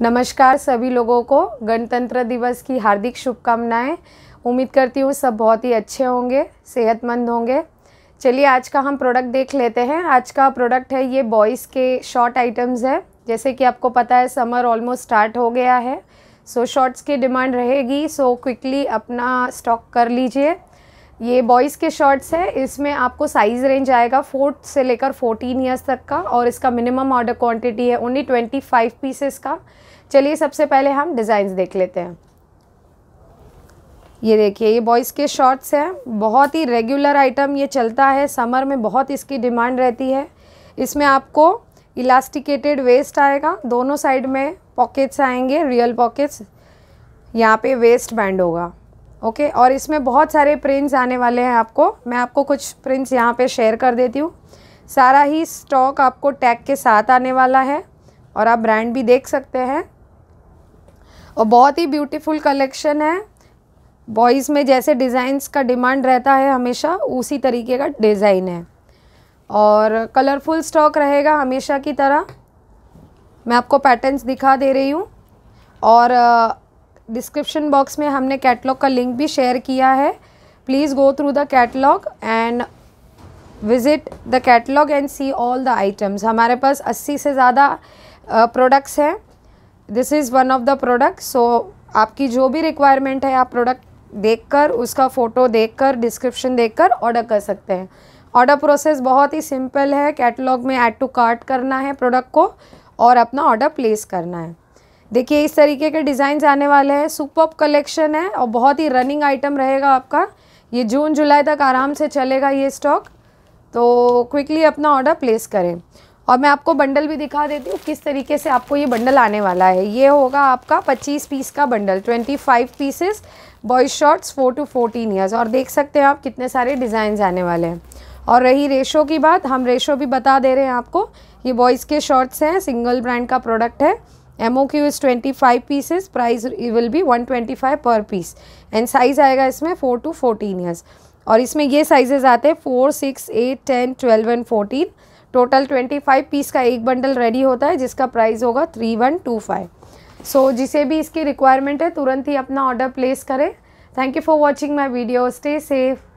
नमस्कार सभी लोगों को गणतंत्र दिवस की हार्दिक शुभकामनाएं उम्मीद करती हूँ सब बहुत ही अच्छे होंगे सेहतमंद होंगे चलिए आज का हम प्रोडक्ट देख लेते हैं आज का प्रोडक्ट है ये बॉयज़ के शॉर्ट आइटम्स है जैसे कि आपको पता है समर ऑलमोस्ट स्टार्ट हो गया है सो so, शॉर्ट्स की डिमांड रहेगी सो so, क्विकली अपना स्टॉक कर लीजिए ये बॉयज़ के शर्ट्स है इसमें आपको साइज़ रेंज आएगा फोर्थ से लेकर फोर्टीन ईयर्स तक का और इसका मिनिमम ऑर्डर क्वांटिटी है ओनली ट्वेंटी फाइव पीसेस का चलिए सबसे पहले हम डिज़ाइन देख लेते हैं ये देखिए ये बॉयज़ के शॉर्ट्स हैं बहुत ही रेगुलर आइटम ये चलता है समर में बहुत इसकी डिमांड रहती है इसमें आपको इलास्टिकेटेड वेस्ट आएगा दोनों साइड में पॉकेट्स आएंगे रियल पॉकेट्स यहाँ पे वेस्ट बैंड होगा ओके और इसमें बहुत सारे प्रिंट्स आने वाले हैं आपको मैं आपको कुछ प्रिंट्स यहाँ पे शेयर कर देती हूँ सारा ही स्टॉक आपको टैग के साथ आने वाला है और आप ब्रांड भी देख सकते हैं और बहुत ही ब्यूटीफुल कलेक्शन है बॉयज़ में जैसे डिज़ाइंस का डिमांड रहता है हमेशा उसी तरीके का डिज़ाइन है और कलरफुल स्टॉक रहेगा हमेशा की तरह मैं आपको पैटर्न्स दिखा दे रही हूँ और डिस्क्रिप्शन बॉक्स में हमने कैटलॉग का लिंक भी शेयर किया है please go through the catalogue and visit the catalogue and see all the items हमारे पास 80 से ज़्यादा प्रोडक्ट्स हैं this is one of the product so आपकी जो भी रिक्वायरमेंट है आप प्रोडक्ट देखकर उसका फ़ोटो देखकर डिस्क्रिप्शन देखकर ऑर्डर कर सकते हैं ऑर्डर प्रोसेस बहुत ही सिंपल है कैटलॉग में ऐड टू कार्ट करना है प्रोडक्ट को और अपना ऑर्डर प्लेस करना है देखिए इस तरीके के डिज़ाइंस आने वाले हैं सुपर कलेक्शन है और बहुत ही रनिंग आइटम रहेगा आपका ये जून जुलाई तक आराम से चलेगा ये स्टॉक तो क्विकली अपना ऑर्डर प्लेस करें और मैं आपको बंडल भी दिखा देती हूँ किस तरीके से आपको ये बंडल आने वाला है ये होगा आपका 25 पीस का bundle 25 pieces boy shorts 4 to 14 years और देख सकते हैं आप कितने सारे डिज़ाइंस आने वाले हैं और रही रेशो की बात हम रेशो भी बता दे रहे हैं आपको ये बॉयज़ के शॉर्ट्स हैं सिंगल ब्रांड का प्रोडक्ट है MOQ is 25 pieces price will be 125 per piece and size आएगा इसमें 4 to 14 years और इसमें ये sizes आते हैं 4, 6, 8, 10, 12 एंड 14 टोटल 25 पीस का एक बंडल रेडी होता है जिसका प्राइस होगा 3125 सो so, जिसे भी इसकी रिक्वायरमेंट है तुरंत ही अपना ऑर्डर प्लेस करें thank you for watching my video stay safe